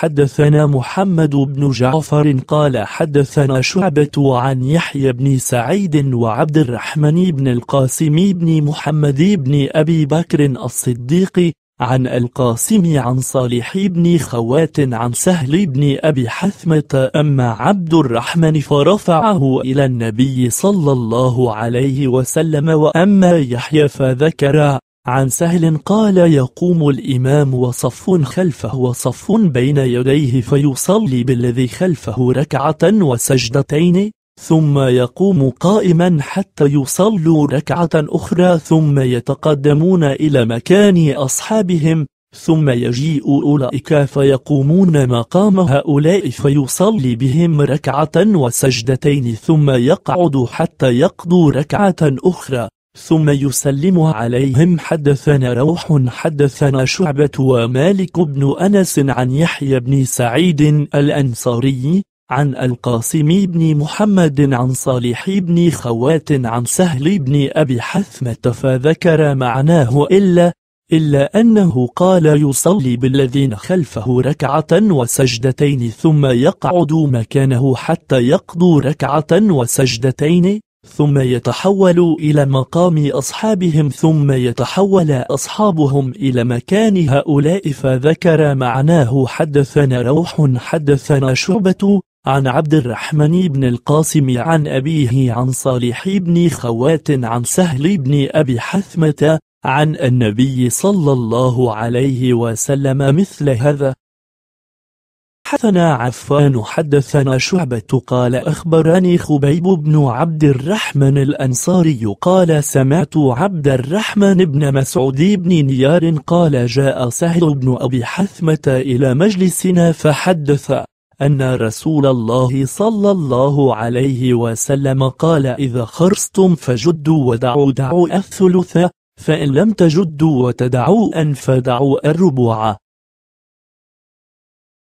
حدثنا محمد بن جعفر قال حدثنا شعبة عن يحيى بن سعيد وعبد الرحمن بن القاسم بن محمد بن أبي بكر الصديق عن القاسم عن صالح بن خوات عن سهل بن أبي حثمة أما عبد الرحمن فرفعه إلى النبي صلى الله عليه وسلم وأما يحيى فذكر عن سهل قال يقوم الإمام وصف خلفه وصف بين يديه فيصلي بالذي خلفه ركعة وسجدتين ثم يقوم قائما حتى يصلوا ركعة أخرى ثم يتقدمون إلى مكان أصحابهم ثم يجيء أولئك فيقومون مقام هؤلاء فيصلي بهم ركعة وسجدتين ثم يقعد حتى يقضوا ركعة أخرى ثم يسلم عليهم حدثنا روح حدثنا شعبة ومالك بن أنس عن يحيى بن سعيد الأنصاري عن القاسم بن محمد عن صالح بن خوات عن سهل بن أبي حثمة فذكر معناه إلا إلا أنه قال يصلي بالذين خلفه ركعة وسجدتين ثم يقعد مكانه حتى يقضوا ركعة وسجدتين ثم يتحول إلى مقام أصحابهم ثم يتحول أصحابهم إلى مكان هؤلاء فذكر معناه حدثنا روح حدثنا شعبة عن عبد الرحمن بن القاسم عن أبيه عن صالح بن خوات عن سهل بن أبي حثمة عن النبي صلى الله عليه وسلم مثل هذا حدثنا عفان حدثنا شعبة قال أخبرني خبيب بن عبد الرحمن الأنصاري قال سمعت عبد الرحمن بن مسعود بن نيار قال جاء سهل بن أبي حثمة إلى مجلسنا فحدث أن رسول الله صلى الله عليه وسلم قال إذا خرصتم فجدوا ودعوا دعوا الثلثة فإن لم تجدوا وتدعوا أن فدعوا الربوعة